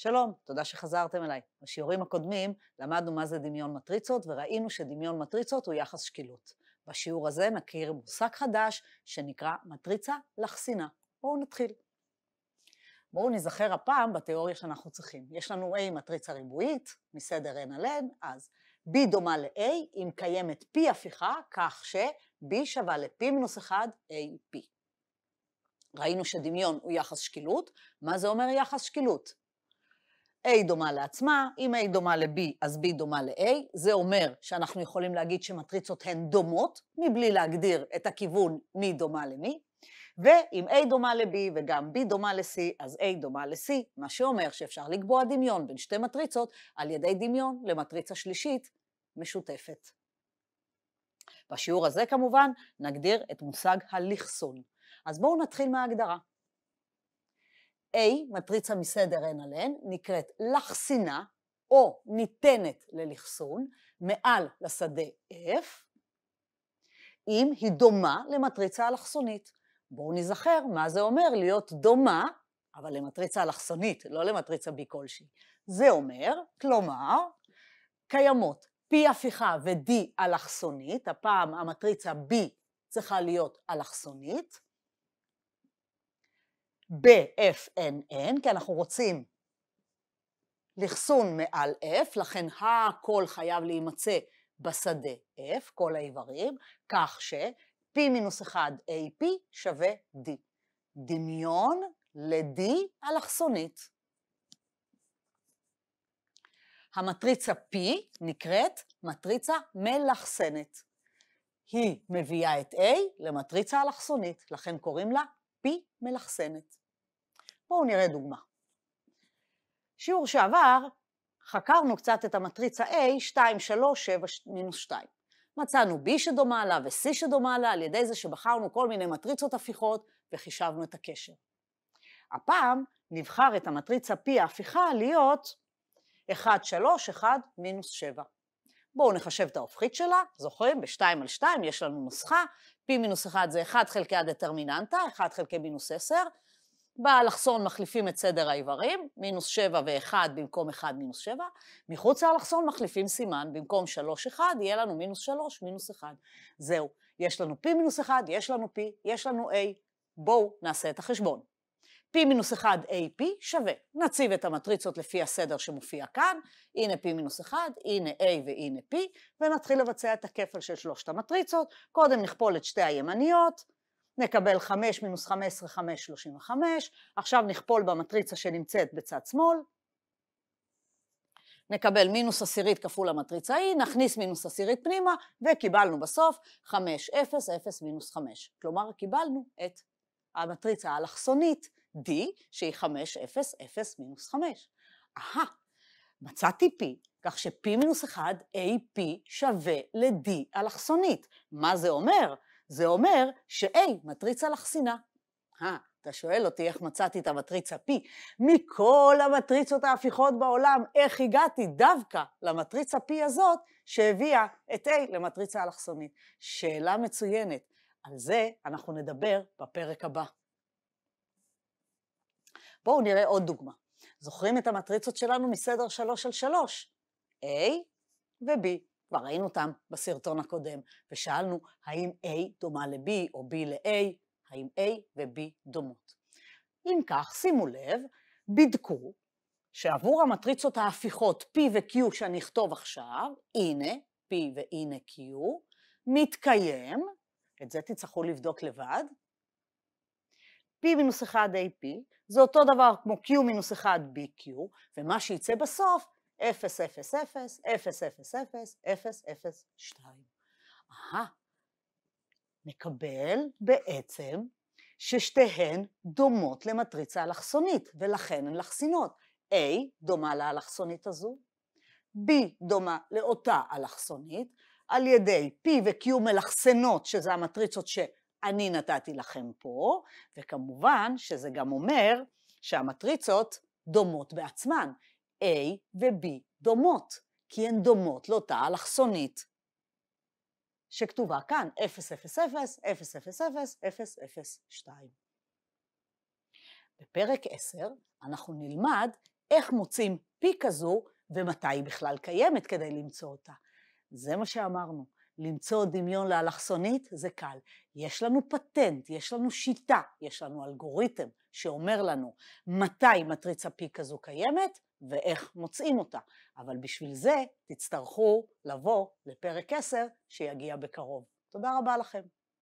שלום, תודה שחזרתם אליי. בשיעורים הקודמים למדנו מה זה דמיון מטריצות וראינו שדמיון מטריצות הוא יחס שקילות. בשיעור הזה נכיר מושג חדש שנקרא מטריצה לחסינה. בואו נתחיל. בואו נזכר הפעם בתיאוריה שאנחנו צריכים. יש לנו A מטריצה ריבועית, מסדר n על n, אז B דומה ל-A אם קיימת P הפיכה, כך ש-B שווה ל-P מינוס 1, AP. ראינו שדמיון הוא יחס שקילות, מה זה אומר יחס שקילות? A דומה לעצמה, אם A דומה ל-B, אז B דומה ל-A. זה אומר שאנחנו יכולים להגיד שמטריצות הן דומות, מבלי להגדיר את הכיוון מי דומה למי. ואם A דומה ל-B וגם B דומה ל-C, אז A דומה ל-C, מה שאומר שאפשר לקבוע דמיון בין שתי מטריצות על ידי דמיון למטריצה שלישית משותפת. בשיעור הזה כמובן נגדיר את מושג הלכסון. אז בואו נתחיל מההגדרה. A, מטריצה מסדר n על n, נקראת לחסינה, או ניתנת ללחסון, מעל לשדה F, אם היא דומה למטריצה אלכסונית. בואו נזכר מה זה אומר להיות דומה, אבל למטריצה אלכסונית, לא למטריצה B כלשהי. זה אומר, כלומר, קיימות P הפיכה ו-D אלכסונית, הפעם המטריצה B צריכה להיות אלכסונית, ב-FNN, כי אנחנו רוצים לחסון מעל F, לכן הכל חייב להימצא בשדה F, כל האיברים, כך ש-P מינוס 1 AP שווה D. דמיון ל-D אלכסונית. המטריצה P נקראת מטריצה מלכסנת. היא מביאה את A למטריצה אלכסונית, לכן קוראים לה פי מלחסנת. בואו נראה דוגמה. שיעור שעבר חקרנו קצת את המטריצה A, 2, 3, 7, מינוס 2. מצאנו B שדומה לה ו-C שדומה לה על ידי זה שבחרנו כל מיני מטריצות הפיכות וחישבנו את הקשר. הפעם נבחר את המטריצה P ההפיכה להיות 1, 3, 1, מינוס 7. בואו נחשב את ההופכית שלה, זוכרים? ב-2 על 2 יש לנו נוסחה, p מינוס 1 זה 1 חלקי הדטרמיננטה, 1 חלקי מינוס 10. באלכסון מחליפים את סדר האיברים, מינוס 7 ו-1 במקום 1 מינוס 7. מחוץ לאלכסון מחליפים סימן, במקום 3-1 יהיה לנו מינוס 3 מינוס 1. זהו, יש לנו p מינוס 1, יש לנו p, יש לנו a. בואו נעשה את החשבון. p מינוס 1 AP שווה. נציב את המטריצות לפי הסדר שמופיע כאן, הנה p מינוס 1, הנה A והנה p, ונתחיל לבצע את הכפל של שלושת המטריצות. קודם נכפול את שתי הימניות, נקבל 5 מינוס 15, 5, 35, עכשיו נכפול במטריצה שנמצאת בצד שמאל, נקבל מינוס עשירית כפול המטריצה E, נכניס מינוס עשירית פנימה, וקיבלנו בסוף 5, 0, 0, מינוס 5. כלומר, קיבלנו את המטריצה האלכסונית D, שהיא 5, 0, 0, מינוס 5. אהה, מצאתי P, כך ש-P מינוס 1, AP שווה ל-D אלכסונית. מה זה אומר? זה אומר ש-A מטריצה אלכסינה. אה, אתה שואל אותי איך מצאתי את המטריצה P. מכל המטריצות ההפיכות בעולם, איך הגעתי דווקא למטריצה P הזאת, שהביאה את A למטריצה אלכסונית? שאלה מצוינת. על זה אנחנו נדבר בפרק הבא. בואו נראה עוד דוגמה. זוכרים את המטריצות שלנו מסדר 3 על 3? A ו-B. כבר ראינו אותם בסרטון הקודם, ושאלנו האם A דומה ל-B או B ל-A, האם A ו-B דומות. אם כך, שימו לב, בדקו שעבור המטריצות ההפיכות P ו-Q שאני אכתוב עכשיו, הנה P והנה Q, מתקיים, את זה תצטרכו לבדוק לבד, P מינוס 1 AP, זה אותו דבר כמו Q מינוס 1 BQ, ומה שיצא בסוף, 0, 0, 0, 0, 0, 0, 0, 0, 2. אהה, נקבל בעצם ששתיהן דומות למטריצה אלכסונית, ולכן הן לחסינות. A דומה לאלכסונית הזו, B דומה לאותה אלכסונית, על ידי P ו-Q מלכסנות, שזה המטריצות ש... אני נתתי לכם פה, וכמובן שזה גם אומר שהמטריצות דומות בעצמן, A ו-B דומות, כי הן דומות לאותה אלכסונית שכתובה כאן 0, 0, 0, 0, 0, 0, 0, 0, 2. בפרק 10 אנחנו נלמד איך מוצאים P כזו ומתי היא בכלל קיימת כדי למצוא אותה. זה מה שאמרנו. למצוא דמיון לאלכסונית זה קל. יש לנו פטנט, יש לנו שיטה, יש לנו אלגוריתם שאומר לנו מתי מטריצה P כזו קיימת ואיך מוצאים אותה. אבל בשביל זה תצטרכו לבוא לפרק 10 שיגיע בקרוב. תודה רבה לכם.